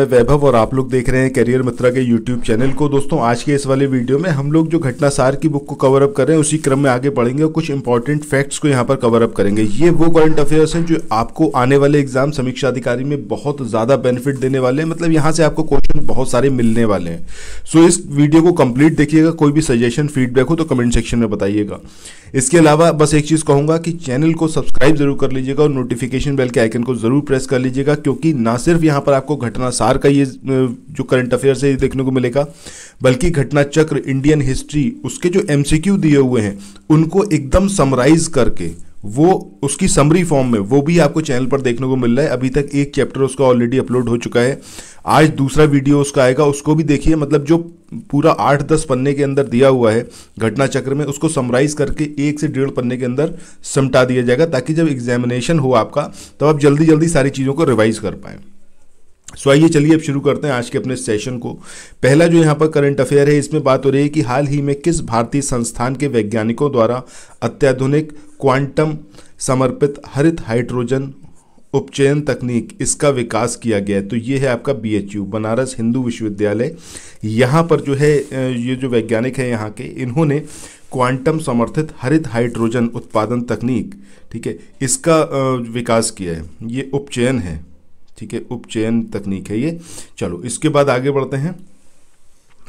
मैं वैभव और आप लोग देख रहे हैं करियर मित्रा के यूट्यूब चैनल को दोस्तों आज के इस वाले वीडियो में हम लोग जो घटनासार की बुक को कवर अप कर रहे हैं उसी क्रम में आगे बढ़ेंगे और कुछ इंपॉर्टेंट फैक्ट्स को यहाँ पर कवर अप करेंगे ये वो करंट अफेयर्स हैं जो आपको आने वाले एग्जाम समीक्षा अधिकारी में बहुत ज़्यादा बेनिफिट देने वाले हैं मतलब यहाँ से आपको क्वेश्चन बहुत सारे मिलने वाले हैं सो इस वीडियो को कंप्लीट देखिएगा कोई भी सजेशन फीडबैक हो तो कमेंट सेक्शन में बताइएगा इसके अलावा बस एक चीज़ कहूंगा कि चैनल को सब्सक्राइब जरूर कर लीजिएगा और नोटिफिकेशन बेल के आइकन को जरूर प्रेस कर लीजिएगा क्योंकि ना सिर्फ यहाँ पर आपको घटना सार का ये जो करंट अफेयर्स है ये देखने को मिलेगा बल्कि घटना चक्र इंडियन हिस्ट्री उसके जो एम दिए हुए हैं उनको एकदम समराइज करके वो उसकी समरी फॉर्म में वो भी आपको चैनल पर देखने को मिल रहा है अभी तक एक चैप्टर उसका ऑलरेडी अपलोड हो चुका है आज दूसरा वीडियो उसका आएगा उसको भी देखिए मतलब जो पूरा आठ दस पन्ने के अंदर दिया हुआ है घटना चक्र में उसको समराइज करके एक से डेढ़ पन्ने के अंदर समटा दिया जाएगा ताकि जब एग्जामिनेशन हो आपका तो आप जल्दी जल्दी सारी चीज़ों को रिवाइज कर पाएँ सो आइए चलिए अब शुरू करते हैं आज के अपने सेशन को पहला जो यहाँ पर करंट अफेयर है इसमें बात हो रही है कि हाल ही में किस भारतीय संस्थान के वैज्ञानिकों द्वारा अत्याधुनिक क्वांटम समर्पित हरित हाइड्रोजन उपचयन तकनीक इसका विकास किया गया है तो ये है आपका बी बनारस हिंदू विश्वविद्यालय यहाँ पर जो है ये जो वैज्ञानिक है यहाँ के इन्होंने क्वांटम समर्थित हरित हाइड्रोजन उत्पादन तकनीक ठीक है इसका विकास किया है ये उपचयन है ठीक है उपचयन तकनीक है ये चलो इसके बाद आगे बढ़ते हैं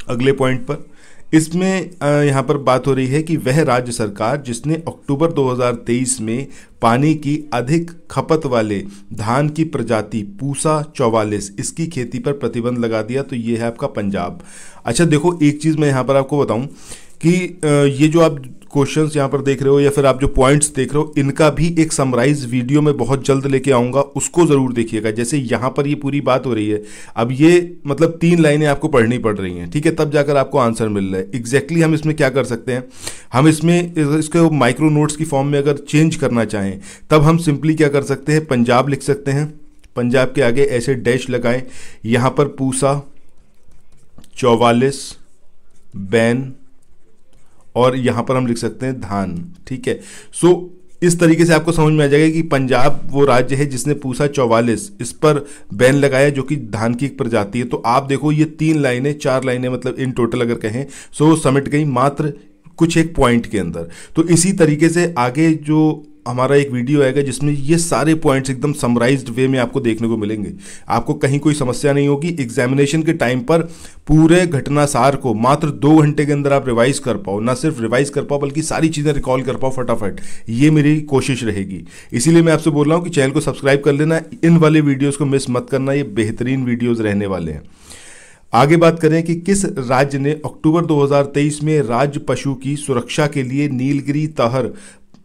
अगले पॉइंट पर इसमें यहाँ पर बात हो रही है कि वह राज्य सरकार जिसने अक्टूबर 2023 में पानी की अधिक खपत वाले धान की प्रजाति पूसा चौवालिस इसकी खेती पर प्रतिबंध लगा दिया तो ये है आपका पंजाब अच्छा देखो एक चीज़ मैं यहाँ पर आपको बताऊँ कि ये जो आप क्वेश्चंस यहाँ पर देख रहे हो या फिर आप जो पॉइंट्स देख रहे हो इनका भी एक समराइज वीडियो में बहुत जल्द लेके आऊँगा उसको ज़रूर देखिएगा जैसे यहाँ पर ये पूरी बात हो रही है अब ये मतलब तीन लाइनें आपको पढ़नी पड़ रही हैं ठीक है तब जाकर आपको आंसर मिल रहा है एग्जैक्टली हम इसमें क्या कर सकते हैं हम इसमें इसके माइक्रो नोट्स की फॉर्म में अगर चेंज करना चाहें तब हम सिंपली क्या कर सकते हैं पंजाब लिख सकते हैं पंजाब के आगे ऐसे डैश लगाएं यहाँ पर पूसा चौवालिस बैन और यहाँ पर हम लिख सकते हैं धान ठीक है सो so, इस तरीके से आपको समझ में आ जाएगा कि पंजाब वो राज्य है जिसने पूसा चौवालिस इस पर बैन लगाया जो कि धान की एक प्रजाति है तो आप देखो ये तीन लाइनें चार लाइनें मतलब इन टोटल अगर कहें सो समिट गई मात्र कुछ एक पॉइंट के अंदर तो इसी तरीके से आगे जो हमारा एक वीडियो आएगा जिसमें ये सारे पॉइंट्स एकदम समराइज वे में आपको देखने को मिलेंगे आपको कहीं कोई समस्या नहीं होगी एग्जामिनेशन के टाइम पर पूरे घटनासार को मात्र दो घंटे के अंदर आप रिवाइज कर पाओ ना सिर्फ रिवाइज कर पाओ बल्कि सारी चीज़ें रिकॉल कर पाओ फटाफट ये मेरी कोशिश रहेगी इसीलिए मैं आपसे बोल रहा हूँ कि चैनल को सब्सक्राइब कर लेना इन वाले वीडियोज़ को मिस मत करना ये बेहतरीन वीडियोज़ रहने वाले हैं आगे बात करें कि किस राज्य ने अक्टूबर 2023 में राज्य पशु की सुरक्षा के लिए नीलगिरी तहर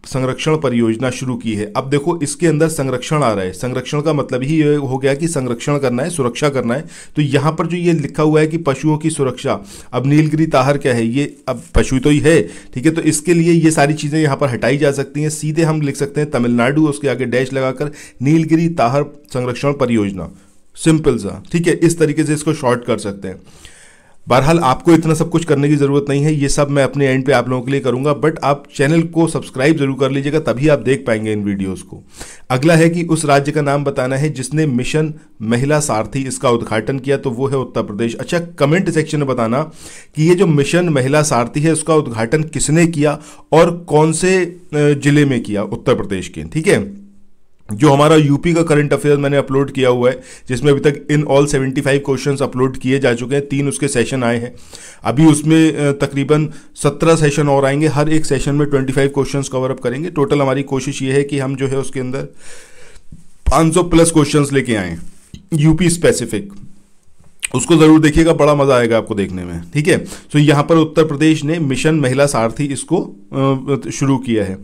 संरक्षण परियोजना शुरू की है अब देखो इसके अंदर संरक्षण आ रहा है संरक्षण का मतलब ही हो गया कि संरक्षण करना है सुरक्षा करना है तो यहाँ पर जो ये लिखा हुआ है कि पशुओं की सुरक्षा अब नीलगिरी ताहर क्या है ये अब पशु तो ही है ठीक है तो इसके लिए ये सारी चीज़ें यहाँ पर हटाई जा सकती हैं सीधे हम लिख सकते हैं तमिलनाडु उसके आगे डैश लगाकर नीलगिरी ताहर संरक्षण परियोजना सिंपल सा ठीक है इस तरीके से इसको शॉर्ट कर सकते हैं बहरहाल आपको इतना सब कुछ करने की ज़रूरत नहीं है ये सब मैं अपने एंड पे आप लोगों के लिए करूँगा बट आप चैनल को सब्सक्राइब जरूर कर लीजिएगा तभी आप देख पाएंगे इन वीडियोज़ को अगला है कि उस राज्य का नाम बताना है जिसने मिशन महिला सारथी इसका उद्घाटन किया तो वो है उत्तर प्रदेश अच्छा कमेंट सेक्शन में बताना कि ये जो मिशन महिला सारथी है उसका उद्घाटन किसने किया और कौन से जिले में किया उत्तर प्रदेश के ठीक है जो हमारा यूपी का करंट अफेयर मैंने अपलोड किया हुआ है जिसमें अभी तक इन ऑल 75 क्वेश्चंस अपलोड किए जा चुके हैं तीन उसके सेशन आए हैं अभी उसमें तकरीबन 17 सेशन और आएंगे हर एक सेशन में 25 क्वेश्चंस कवर अप करेंगे टोटल हमारी कोशिश ये है कि हम जो है उसके अंदर 500 प्लस क्वेश्चंस लेके आएँ यूपी स्पेसिफिक उसको ज़रूर देखिएगा बड़ा मज़ा आएगा आपको देखने में ठीक है सो यहाँ पर उत्तर प्रदेश ने मिशन महिला सारथी इसको शुरू किया है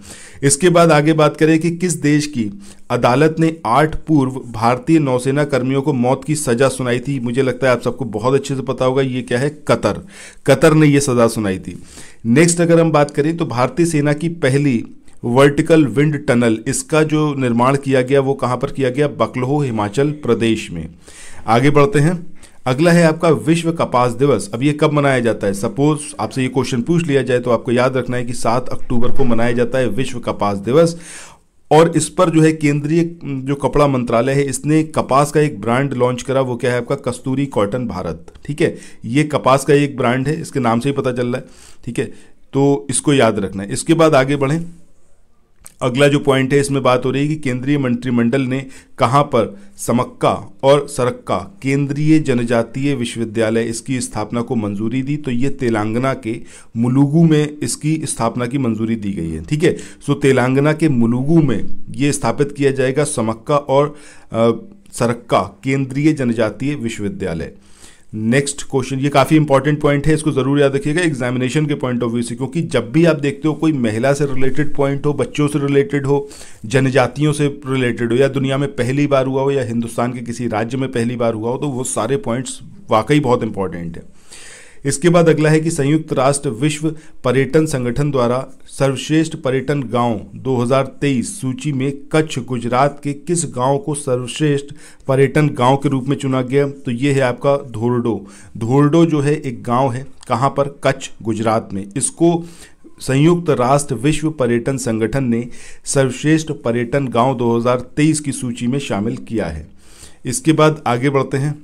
इसके बाद आगे बात करें कि किस देश की अदालत ने आठ पूर्व भारतीय नौसेना कर्मियों को मौत की सज़ा सुनाई थी मुझे लगता है आप सबको बहुत अच्छे से पता होगा ये क्या है कतर कतर ने यह सज़ा सुनाई थी नेक्स्ट अगर हम बात करें तो भारतीय सेना की पहली वर्टिकल विंड टनल इसका जो निर्माण किया गया वो कहाँ पर किया गया बकलोह हिमाचल प्रदेश में आगे बढ़ते हैं अगला है आपका विश्व कपास दिवस अब ये कब मनाया जाता है सपोज आपसे ये क्वेश्चन पूछ लिया जाए तो आपको याद रखना है कि सात अक्टूबर को मनाया जाता है विश्व कपास दिवस और इस पर जो है केंद्रीय जो कपड़ा मंत्रालय है इसने कपास का एक ब्रांड लॉन्च करा वो क्या है आपका कस्तूरी कॉटन भारत ठीक है ये कपास का एक ब्रांड है इसके नाम से ही पता चल रहा है ठीक है तो इसको याद रखना है इसके बाद आगे बढ़ें अगला जो पॉइंट है इसमें बात हो रही है कि केंद्रीय मंत्रिमंडल ने कहाँ पर समक्का और सरक्का केंद्रीय जनजातीय विश्वविद्यालय इसकी स्थापना को मंजूरी दी तो ये तेलंगाना के मुलुगु में इसकी स्थापना की मंजूरी दी गई है ठीक है सो तेलंगाना के मुलुगु में ये स्थापित किया जाएगा समक्का और सरक्का केंद्रीय जनजातीय विश्वविद्यालय नेक्स्ट क्वेश्चन ये काफ़ी इंपॉर्टेंट पॉइंट है इसको ज़रूर याद रखिएगा एग्जामिनेशन के पॉइंट ऑफ व्यू से क्योंकि जब भी आप देखते हो कोई महिला से रिलेटेड पॉइंट हो बच्चों से रिलेटेड हो जनजातियों से रिलेटेड हो या दुनिया में पहली बार हुआ हो या हिंदुस्तान के किसी राज्य में पहली बार हुआ हो तो वो सारे पॉइंट्स वाकई बहुत इंपॉर्टेंट है इसके बाद अगला है कि संयुक्त राष्ट्र विश्व पर्यटन संगठन द्वारा सर्वश्रेष्ठ पर्यटन गांव 2023 सूची में कच्छ गुजरात के किस गांव को सर्वश्रेष्ठ पर्यटन गांव के रूप में चुना गया तो ये है आपका धोरडो धोरडो जो है एक गांव है कहाँ पर कच्छ गुजरात में इसको संयुक्त राष्ट्र विश्व पर्यटन संगठन ने सर्वश्रेष्ठ पर्यटन गांव 2023 की सूची में शामिल किया है इसके बाद आगे बढ़ते हैं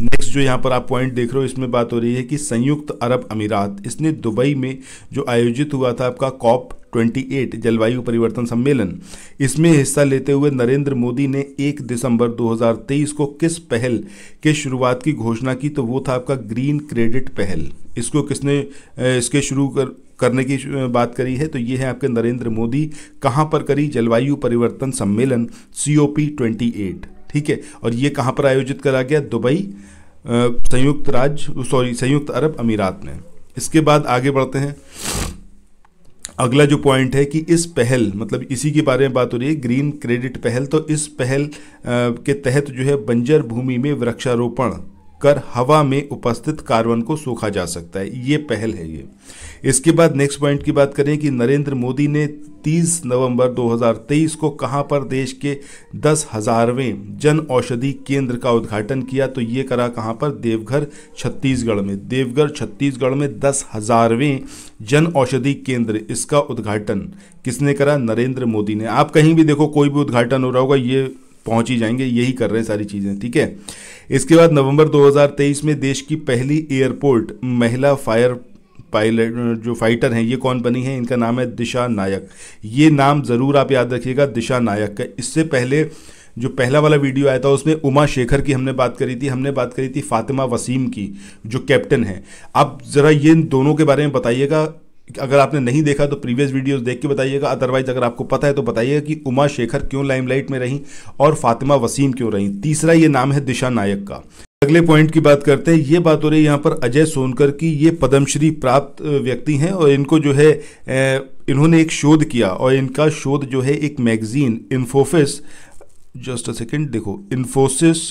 नेक्स्ट जो यहाँ पर आप पॉइंट देख रहे हो इसमें बात हो रही है कि संयुक्त अरब अमीरात इसने दुबई में जो आयोजित हुआ था आपका कॉप 28 जलवायु परिवर्तन सम्मेलन इसमें हिस्सा लेते हुए नरेंद्र मोदी ने 1 दिसंबर 2023 को किस पहल के शुरुआत की घोषणा की तो वो था आपका ग्रीन क्रेडिट पहल इसको किसने इसके शुरू कर करने की बात करी है तो ये है आपके नरेंद्र मोदी कहाँ पर करी जलवायु परिवर्तन सम्मेलन C O P twenty eight ठीक है और ये कहाँ पर आयोजित करा गया दुबई संयुक्त राज्य सॉरी संयुक्त अरब अमीरात में इसके बाद आगे बढ़ते हैं अगला जो पॉइंट है कि इस पहल मतलब इसी के बारे में बात हो रही है ग्रीन क्रेडिट पहल तो इस पहल के तहत जो है बंजर भूमि में वृक्षारोपण कर हवा में उपस्थित कार्बन को सूखा जा सकता है ये पहल है ये इसके बाद नेक्स्ट पॉइंट की बात करें कि नरेंद्र मोदी ने 30 नवंबर 2023 को कहां पर देश के दस हज़ारवें जन औषधि केंद्र का उद्घाटन किया तो ये करा कहां पर देवघर छत्तीसगढ़ में देवघर छत्तीसगढ़ में दस हज़ारवें जन औषधि केंद्र इसका उद्घाटन किसने करा नरेंद्र मोदी ने आप कहीं भी देखो कोई भी उद्घाटन हो रहा होगा ये पहुंच ही जाएंगे यही कर रहे हैं सारी चीज़ें ठीक है इसके बाद नवंबर 2023 में देश की पहली एयरपोर्ट महिला फायर पायलट जो फाइटर हैं ये कौन बनी है इनका नाम है दिशा नायक ये नाम ज़रूर आप याद रखिएगा दिशा नायक का इससे पहले जो पहला वाला वीडियो आया था उसमें उमा शेखर की हमने बात करी थी हमने बात करी थी फातिमा वसीम की जो कैप्टन है आप ज़रा ये दोनों के बारे में बताइएगा अगर आपने नहीं देखा तो प्रीवियस वीडियोस देख के बताइएगा अदरवाइज अगर आपको पता है तो बताइएगा कि उमा शेखर क्यों लाइमलाइट में रहीं और फातिमा वसीम क्यों रहीं तीसरा ये नाम है दिशा नायक का अगले पॉइंट की बात करते हैं ये बात हो रही है यहाँ पर अजय सोनकर की ये पद्मश्री प्राप्त व्यक्ति हैं और इनको जो है इन्होंने एक शोध किया और इनका शोध जो है एक मैगजीन इन्फोफिस जस्ट अ सेकेंड देखो इन्फोसिस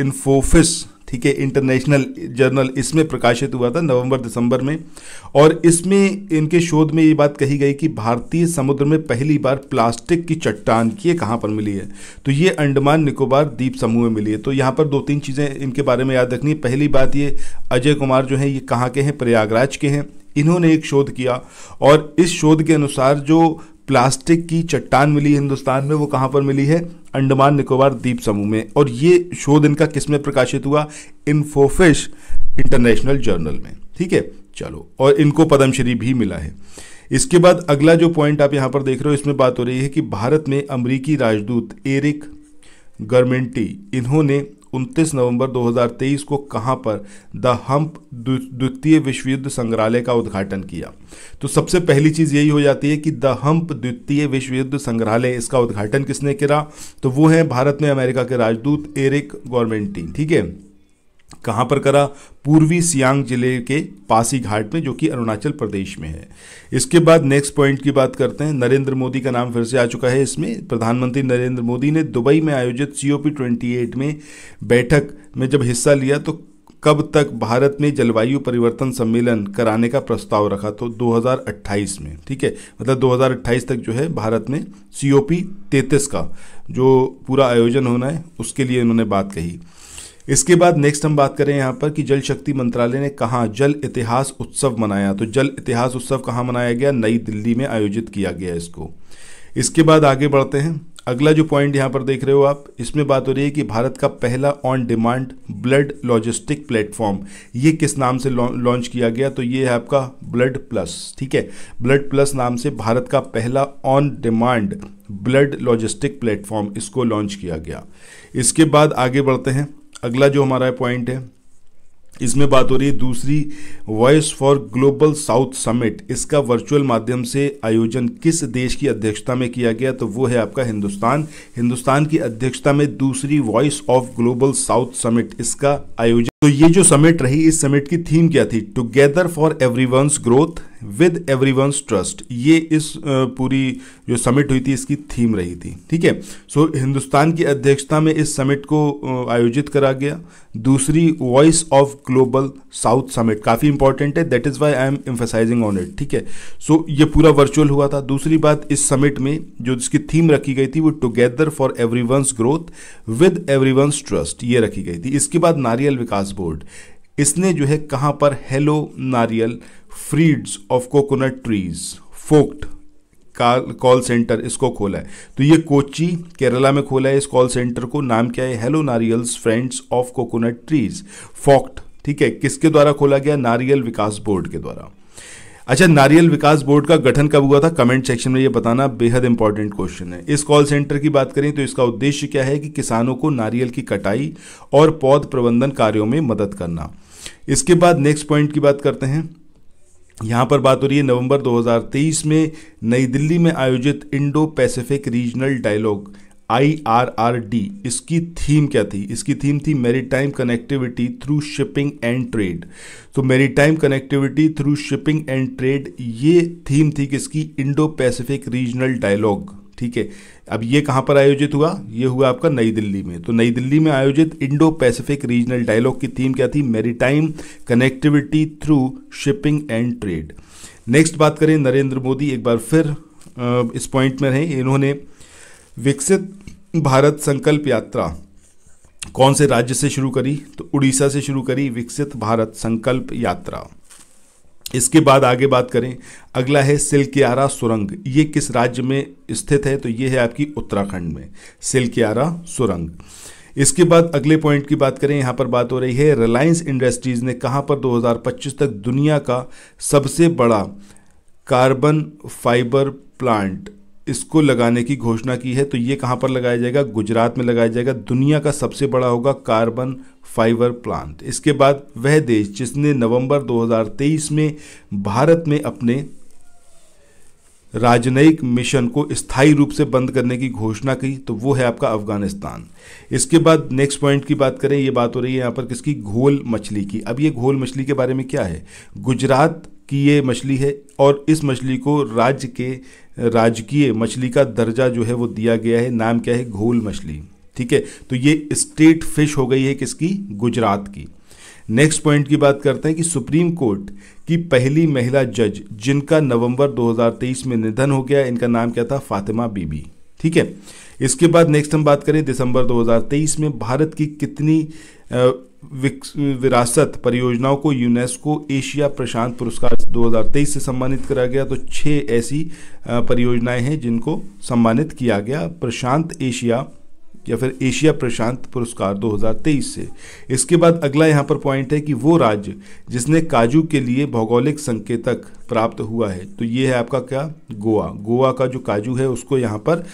इन्फोफिस ठीक है इंटरनेशनल जर्नल इसमें प्रकाशित हुआ था नवंबर दिसंबर में और इसमें इनके शोध में ये बात कही गई कि भारतीय समुद्र में पहली बार प्लास्टिक की चट्टान की कहाँ पर मिली है तो ये अंडमान निकोबार द्वीप समूह में मिली है तो यहाँ पर दो तीन चीज़ें इनके बारे में याद रखनी है पहली बात ये अजय कुमार जो हैं ये कहाँ के हैं प्रयागराज के हैं इन्होंने एक शोध किया और इस शोध के अनुसार जो प्लास्टिक की चट्टान मिली हिंदुस्तान में वो कहाँ पर मिली है अंडमान निकोबार द्वीप समूह में और ये शोध इनका किस में प्रकाशित हुआ इन्फोफिश इंटरनेशनल जर्नल में ठीक है चलो और इनको पद्मश्री भी मिला है इसके बाद अगला जो पॉइंट आप यहाँ पर देख रहे हो इसमें बात हो रही है कि भारत में अमरीकी राजदूत एरिक गर्मेंटी इन्होंने 29 नवंबर 2023 को कहां पर द हम्प द्वितीय विश्व युद्ध संग्रहालय का उद्घाटन किया तो सबसे पहली चीज़ यही हो जाती है कि द हम्प द्वितीय विश्व युद्ध संग्रहालय इसका उद्घाटन किसने करा तो वो है भारत में अमेरिका के राजदूत एरिक गवर्नमेंटी ठीक है कहाँ पर करा पूर्वी सियांग जिले के पासी घाट में जो कि अरुणाचल प्रदेश में है इसके बाद नेक्स्ट पॉइंट की बात करते हैं नरेंद्र मोदी का नाम फिर से आ चुका है इसमें प्रधानमंत्री नरेंद्र मोदी ने दुबई में आयोजित C O P twenty eight में बैठक में जब हिस्सा लिया तो कब तक भारत में जलवायु परिवर्तन सम्मेलन कराने का प्रस्ताव रखा तो 2028 में ठीक है मतलब 2028 तक जो है भारत में सी ओ पी तैतीस का जो पूरा आयोजन होना है उसके लिए उन्होंने बात कही इसके बाद नेक्स्ट हम बात करें यहाँ पर कि जल शक्ति मंत्रालय ने कहा जल इतिहास उत्सव मनाया तो जल इतिहास उत्सव कहाँ मनाया गया नई दिल्ली में आयोजित किया गया इसको इसके बाद आगे बढ़ते हैं अगला जो पॉइंट यहाँ पर देख रहे हो आप इसमें बात हो रही है कि भारत का पहला on demand blood logistic platform ये किस नाम से लॉन्च किया गया तो ये है आपका ब्लड प्लस ठीक है ब्लड प्लस नाम से भारत का पहला on demand blood logistic platform इसको लॉन्च किया गया इसके बाद आगे बढ़ते हैं अगला जो हमारा पॉइंट है इसमें बात हो रही है दूसरी voice for global south summit इसका वर्चुअल माध्यम से आयोजन किस देश की अध्यक्षता में किया गया तो वो है आपका हिंदुस्तान हिंदुस्तान की अध्यक्षता में दूसरी voice of global south summit इसका आयोजन तो ये जो समिट रही इस समिट की थीम क्या थी together for everyone's growth with everyone's trust ये इस पूरी जो समिट हुई थी इसकी थीम रही थी ठीक है सो हिंदुस्तान की अध्यक्षता में इस समिट को आयोजित करा गया दूसरी voice of global south summit काफ़ी इंपॉर्टेंट है that is why I am emphasizing on it ठीक है सो ये पूरा वर्चुअल हुआ था दूसरी बात इस समिट में जो जिसकी थीम रखी गई थी वो together for everyone's growth with everyone's trust ये रखी गई थी इसके बाद नारियल विकास विकास बोर्ड इसने जो है कहाँ पर hello Naariyal friends of coconut trees FOCT call centre इसको खोला है तो ये कोची केरला में खोला है इस कॉल सेंटर को नाम क्या है hello Naariyals friends of coconut trees FOCT ठीक है किसके द्वारा खोला गया नारियल विकास बोर्ड के द्वारा अच्छा नारियल विकास बोर्ड का गठन कब हुआ था कमेंट सेक्शन में ये बताना बेहद इंपॉर्टेंट क्वेश्चन है इस कॉल सेंटर की बात करें तो इसका उद्देश्य क्या है कि किसानों को नारियल की कटाई और पौध प्रबंधन कार्यों में मदद करना इसके बाद नेक्स्ट पॉइंट की बात करते हैं यहाँ पर बात हो रही है नवंबर 2023 में नई दिल्ली में आयोजित Indo Pacific regional dialogue I R R D इसकी थीम क्या थी इसकी थीम थी maritime connectivity through shipping and trade तो maritime connectivity through shipping and trade ये थीम थी किसकी इंडो पैसिफिक रीजनल डायलॉग ठीक है अब ये कहाँ पर आयोजित हुआ ये हुआ आपका नई दिल्ली में तो नई दिल्ली में आयोजित इंडो पैसिफिक रीजनल डायलॉग की थीम क्या थी maritime connectivity through shipping and trade next बात करें नरेंद्र मोदी एक बार फिर इस पॉइंट में रहें इन्होंने विकसित भारत संकल्प यात्रा कौन से राज्य से शुरू करी तो उड़ीसा से शुरू करी विकसित भारत संकल्प यात्रा इसके बाद आगे बात करें अगला है सिल्कियारा सुरंग ये किस राज्य में स्थित है तो ये है आपकी उत्तराखंड में सिल्कियारा सुरंग इसके बाद अगले पॉइंट की बात करें यहाँ पर बात हो रही है रिलायंस इंडस्ट्रीज़ ने कहाँ पर 2025 तक दुनिया का सबसे बड़ा कार्बन फाइबर प्लांट इसको लगाने की घोषणा की है तो ये कहाँ पर लगाया जाएगा गुजरात में लगाया जाएगा दुनिया का सबसे बड़ा होगा कार्बन फाइबर प्लांट इसके बाद वह देश जिसने नवंबर 2023 में भारत में अपने राजनयिक मिशन को स्थायी रूप से बंद करने की घोषणा की तो वो है आपका अफगानिस्तान इसके बाद नेक्स्ट पॉइंट की बात करें ये बात हो रही है यहाँ पर किसकी घोल मछली की अब ये घोल मछली के बारे में क्या है गुजरात कि ये मछली है और इस मछली को राज्य के राजकीय मछली का दर्जा जो है वो दिया गया है नाम क्या है घोल मछली ठीक है तो ये स्टेट फिश हो गई है किसकी गुजरात की नेक्स्ट पॉइंट की बात करते हैं कि सुप्रीम कोर्ट की पहली महिला जज जिनका नवंबर 2023 में निधन हो गया इनका नाम क्या था फातिमा बीबी ठीक है इसके बाद नेक्स्ट हम बात करें दिसंबर 2023 में भारत की कितनी विरासत परियोजनाओं को यूनेस्को एशिया प्रशांत पुरस्कार 2023 से सम्मानित करा गया तो छः ऐसी परियोजनाएं हैं जिनको सम्मानित किया गया प्रशांत एशिया या फिर एशिया प्रशांत पुरस्कार 2023 से इसके बाद अगला यहाँ पर पॉइंट है कि वो राज्य जिसने काजू के लिए भौगोलिक संकेतक प्राप्त हुआ है तो ये है आपका क्या गोवा गोवा का जो काजू है उसको यहाँ पर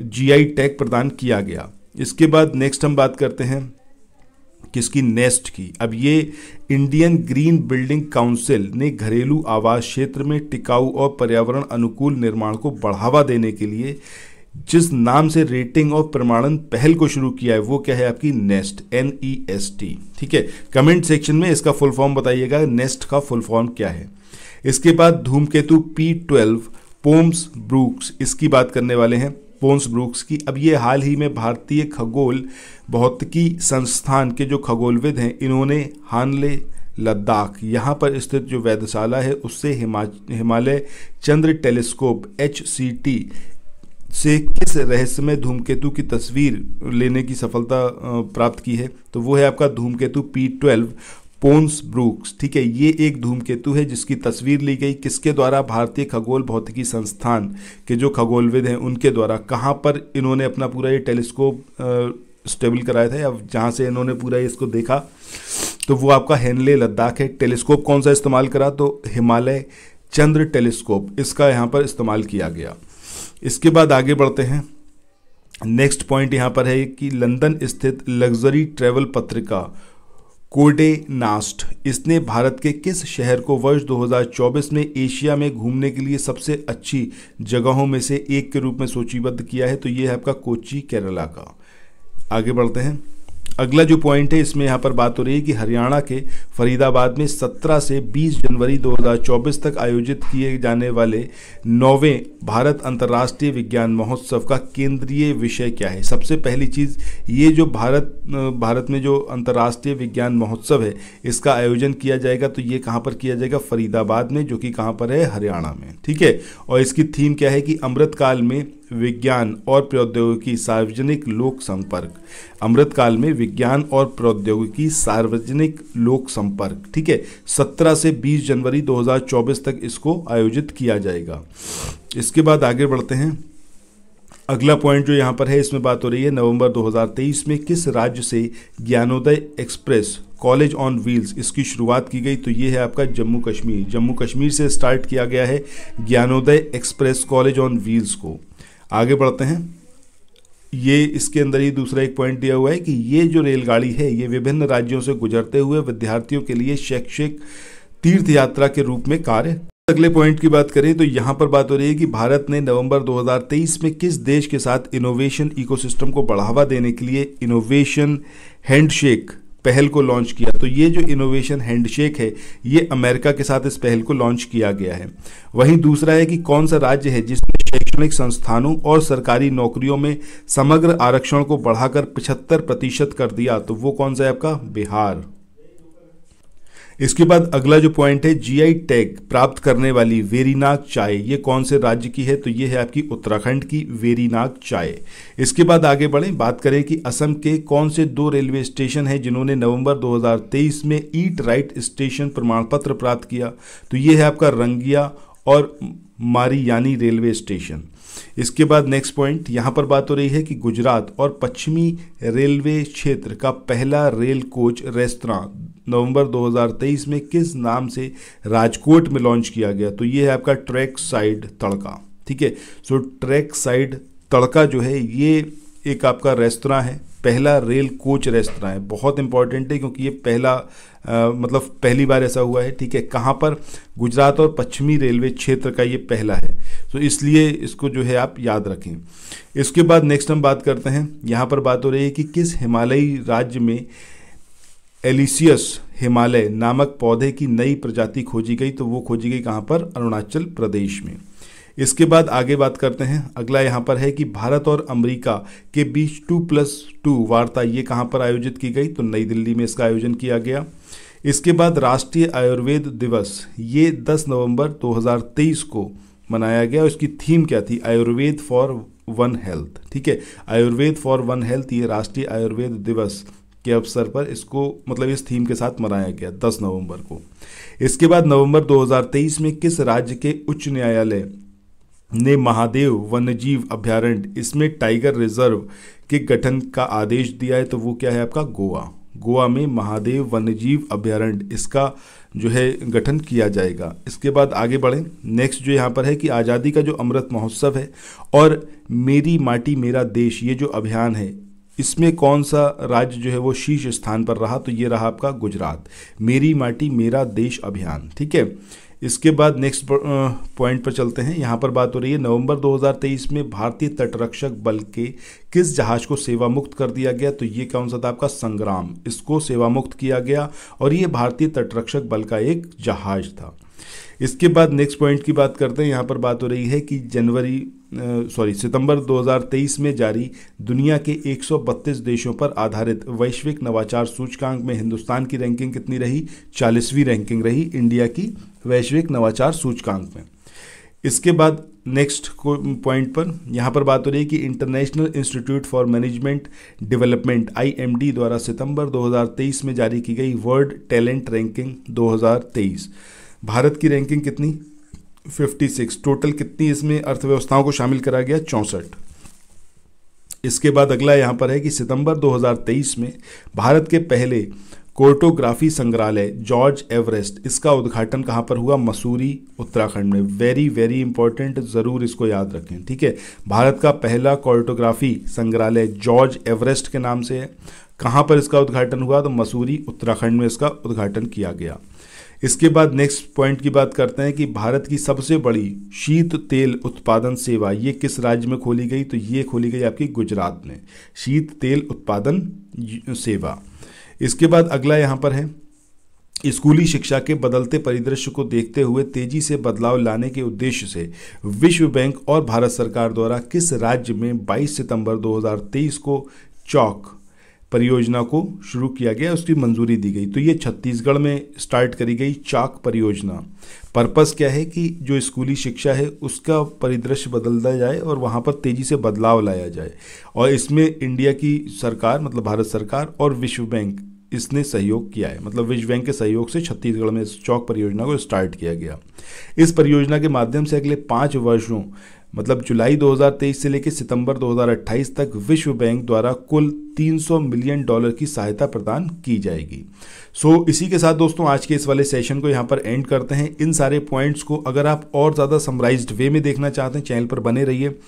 जीआई टैग प्रदान किया गया इसके बाद नेक्स्ट हम बात करते हैं किसकी नेस्ट की अब ये इंडियन ग्रीन बिल्डिंग काउंसिल ने घरेलू आवास क्षेत्र में टिकाऊ और पर्यावरण अनुकूल निर्माण को बढ़ावा देने के लिए जिस नाम से रेटिंग और प्रमाणन पहल को शुरू किया है वो क्या है आपकी NEST N E S T ठीक है कमेंट सेक्शन में इसका फुल फॉर्म बताइएगा नेस्ट का फुल फॉर्म क्या है इसके बाद धूमकेतु पी ट्वेल्व पोम्स ब्रूक्स इसकी बात करने वाले हैं पोन्स ब्रूक्स की अब ये हाल ही में भारतीय खगोल भौतिकी संस्थान के जो खगोलविद हैं इन्होंने हानले लद्दाख यहाँ पर स्थित जो वैधशाला है उससे हिमा हिमालय चंद्र टेलीस्कोप एच से किस रहस्यमय धूमकेतु की तस्वीर लेने की सफलता प्राप्त की है तो वो है आपका धूमकेतु पी ट्वेल्व पोन्स ब्रूक्स ठीक है ये एक धूमकेतु है जिसकी तस्वीर ली गई किसके द्वारा भारतीय खगोल भौतिकी संस्थान के जो खगोलविद हैं उनके द्वारा कहाँ पर इन्होंने अपना पूरा ये टेलीस्कोप स्टेबल कराया था या जहाँ से इन्होंने पूरा इसको देखा तो वो आपका हेनले लद्दाख है टेलीस्कोप कौन सा इस्तेमाल करा तो हिमालय चंद्र टेलीस्कोप इसका यहाँ पर इस्तेमाल किया गया इसके बाद आगे बढ़ते हैं नेक्स्ट पॉइंट यहाँ पर है कि लंदन स्थित लग्जरी ट्रेवल पत्रिका कोडे नास्ट इसने भारत के किस शहर को वर्ष 2024 में एशिया में घूमने के लिए सबसे अच्छी जगहों में से एक के रूप में सूचीबद्ध किया है तो ये है आपका कोची केरला का आगे बढ़ते हैं अगला जो पॉइंट है इसमें यहाँ पर बात हो रही है कि हरियाणा के फरीदाबाद में 17 से 20 जनवरी 2024 तक आयोजित किए जाने वाले नौवें भारत अंतर्राष्ट्रीय विज्ञान महोत्सव का केंद्रीय विषय क्या है सबसे पहली चीज़ ये जो भारत भारत में जो अंतर्राष्ट्रीय विज्ञान महोत्सव है इसका आयोजन किया जाएगा तो ये कहाँ पर किया जाएगा फरीदाबाद में जो कि कहाँ पर है हरियाणा में ठीक है और इसकी थीम क्या है कि अमृतकाल में विज्ञान और प्रौद्योगिकी सार्वजनिक लोक संपर्क अमृतकाल में विज्ञान और प्रौद्योगिकी सार्वजनिक लोक संपर्क ठीक है 17 से 20 जनवरी 2024 तक इसको आयोजित किया जाएगा इसके बाद आगे बढ़ते हैं अगला पॉइंट जो यहाँ पर है इसमें बात हो रही है नवंबर 2023 में किस राज्य से Gyanodaya express college on wheels इसकी शुरुआत की गई तो ये है आपका जम्मू कश्मीर जम्मू कश्मीर से स्टार्ट किया गया है Gyanodaya express college on wheels को आगे बढ़ते हैं ये इसके अंदर ही दूसरा एक पॉइंट दिया हुआ है कि ये जो रेलगाड़ी है ये विभिन्न राज्यों से गुजरते हुए विद्यार्थियों के लिए शैक्षिक तीर्थ यात्रा के रूप में कार्य अगले पॉइंट की बात करें तो यहाँ पर बात हो रही है कि भारत ने नवंबर 2023 में किस देश के साथ इनोवेशन इकोसिस्टम को बढ़ावा देने के लिए इनोवेशन हैंडशेक पहल को लॉन्च किया तो ये जो इनोवेशन हैंडशेक है ये अमेरिका के साथ इस पहल को लॉन्च किया गया है वहीं दूसरा है कि कौन सा राज्य है जिसमें शैक्षणिक संस्थानों और सरकारी नौकरियों में समग्र आरक्षण को बढ़ाकर पिछहत्तर प्रतिशत कर दिया तो वो कौन सा है आपका बिहार इसके बाद अगला जो पॉइंट है जीआई टैग प्राप्त करने वाली वेरीनाग चाय ये कौन से राज्य की है तो ये है आपकी उत्तराखंड की वेरीनाग चाय इसके बाद आगे बढ़ें बात करें कि असम के कौन से दो रेलवे स्टेशन हैं जिन्होंने नवंबर 2023 में ईट राइट स्टेशन प्रमाण पत्र प्राप्त किया तो ये है आपका रंगिया और मारियानी रेलवे स्टेशन इसके बाद नेक्स्ट पॉइंट यहां पर बात हो रही है कि गुजरात और पश्चिमी रेलवे क्षेत्र का पहला रेल कोच रेस्तरा नवंबर 2023 में किस नाम से राजकोट में लॉन्च किया गया तो ये है आपका ट्रैक साइड तड़का ठीक है सो ट्रैक साइड तड़का जो है ये एक आपका रेस्तरा है पहला रेल कोच रेस्तरा है बहुत इंपॉर्टेंट है क्योंकि ये पहला आ, मतलब पहली बार ऐसा हुआ है ठीक है कहाँ पर गुजरात और पश्चिमी रेलवे क्षेत्र का ये पहला है तो इसलिए इसको जो है आप याद रखें इसके बाद नेक्स्ट हम बात करते हैं यहाँ पर बात हो रही है कि किस हिमालयी राज्य में एलिसियस हिमालय नामक पौधे की नई प्रजाति खोजी गई तो वो खोजी गई कहाँ पर अरुणाचल प्रदेश में इसके बाद आगे बात करते हैं अगला यहाँ पर है कि भारत और अमेरिका के बीच टू प्लस टू वार्ता ये कहाँ पर आयोजित की गई तो नई दिल्ली में इसका आयोजन किया गया इसके बाद राष्ट्रीय आयुर्वेद दिवस ये 10 नवंबर 2023 को मनाया गया उसकी थीम क्या थी आयुर्वेद फॉर वन हेल्थ ठीक है आयुर्वेद फॉर वन हेल्थ ये राष्ट्रीय आयुर्वेद दिवस के अवसर पर इसको मतलब इस थीम के साथ मनाया गया 10 नवंबर को इसके बाद नवंबर 2023 में किस राज्य के उच्च न्यायालय ने महादेव वन्यजीव अभ्यारण्य इसमें टाइगर रिजर्व के गठन का आदेश दिया है तो वो क्या है आपका गोवा गोवा में महादेव वन्यजीव अभ्यारण्य इसका जो है गठन किया जाएगा इसके बाद आगे बढ़ें नेक्स्ट जो यहाँ पर है कि आज़ादी का जो अमृत महोत्सव है और मेरी माटी मेरा देश ये जो अभियान है इसमें कौन सा राज्य जो है वो शीर्ष स्थान पर रहा तो ये रहा आपका गुजरात मेरी माटी मेरा देश अभियान ठीक है इसके बाद नेक्स्ट पॉइंट पर चलते हैं यहाँ पर बात हो रही है नवंबर 2023 में भारतीय तटरक्षक बल के किस जहाज़ को सेवा मुक्त कर दिया गया तो ये कौन सा था आपका संग्राम इसको सेवा मुक्त किया गया और ये भारतीय तटरक्षक बल का एक जहाज़ था इसके बाद नेक्स्ट पॉइंट की बात करते हैं यहाँ पर बात हो रही है कि जनवरी सॉरी सितंबर 2023 में जारी दुनिया के 132 देशों पर आधारित वैश्विक नवाचार सूचकांक में हिंदुस्तान की रैंकिंग कितनी रही चालीसवीं रैंकिंग रही इंडिया की वैश्विक नवाचार सूचकांक में इसके बाद नेक्स्ट पॉइंट पर यहाँ पर बात हो रही है कि international institute for management development IMD द्वारा सितंबर 2023 में जारी की गई वर्ल्ड टैलेंट रैंकिंग 2023 भारत की रैंकिंग कितनी 56 टोटल कितनी इसमें अर्थव्यवस्थाओं को शामिल करा गया चौंसठ इसके बाद अगला यहाँ पर है कि सितंबर 2023 में भारत के पहले कोर्टोग्राफी संग्रहालय जॉर्ज एवरेस्ट इसका उद्घाटन कहाँ पर हुआ मसूरी उत्तराखंड में वेरी वेरी इंपॉर्टेंट ज़रूर इसको याद रखें ठीक है भारत का पहला कोर्टोग्राफी संग्रहालय जॉर्ज एवरेस्ट के नाम से है कहाँ पर इसका उद्घाटन हुआ तो मसूरी उत्तराखंड में इसका उद्घाटन किया गया इसके बाद नेक्स्ट पॉइंट की बात करते हैं कि भारत की सबसे बड़ी शीत तेल उत्पादन सेवा ये किस राज्य में खोली गई तो ये खोली गई आपकी गुजरात में शीत तेल उत्पादन सेवा इसके बाद अगला यहाँ पर है स्कूली शिक्षा के बदलते परिदृश्य को देखते हुए तेजी से बदलाव लाने के उद्देश्य से विश्व बैंक और भारत सरकार द्वारा किस राज्य में 22 सितंबर 2023 को चौक परियोजना को शुरू किया गया उसकी मंजूरी दी गई तो ये छत्तीसगढ़ में स्टार्ट करी गई चाक परियोजना पर्पस क्या है कि जो स्कूली शिक्षा है उसका परिदृश्य बदलता जाए और वहाँ पर तेज़ी से बदलाव लाया जाए और इसमें इंडिया की सरकार मतलब भारत सरकार और विश्व बैंक इसने सहयोग किया है मतलब विश्व बैंक के सहयोग से छत्तीसगढ़ में इस चौक परियोजना को स्टार्ट किया गया इस परियोजना के माध्यम से अगले पाँच वर्षों मतलब जुलाई 2023 से लेकर सितंबर 2028 तक विश्व बैंक द्वारा कुल 300 मिलियन डॉलर की सहायता प्रदान की जाएगी सो so, इसी के साथ दोस्तों आज के इस वाले सेशन को यहाँ पर एंड करते हैं इन सारे पॉइंट्स को अगर आप और ज़्यादा समराइज्ड वे में देखना चाहते हैं चैनल पर बने रहिए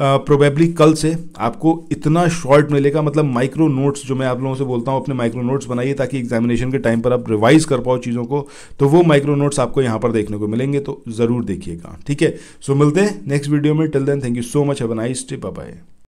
प्रोबेबली uh, कल से आपको इतना शॉर्ट मिलेगा मतलब माइक्रो नोट्स जो मैं आप लोगों से बोलता हूँ अपने माइक्रो नोट्स बनाइए ताकि एग्जामिनेशन के टाइम पर आप रिवाइज कर पाओ चीज़ों को तो वो माइक्रो नोट्स आपको यहाँ पर देखने को मिलेंगे तो ज़रूर देखिएगा ठीक है सो मिलते हैं नेक्स्ट वीडियो में till then thank you so much have nice day bye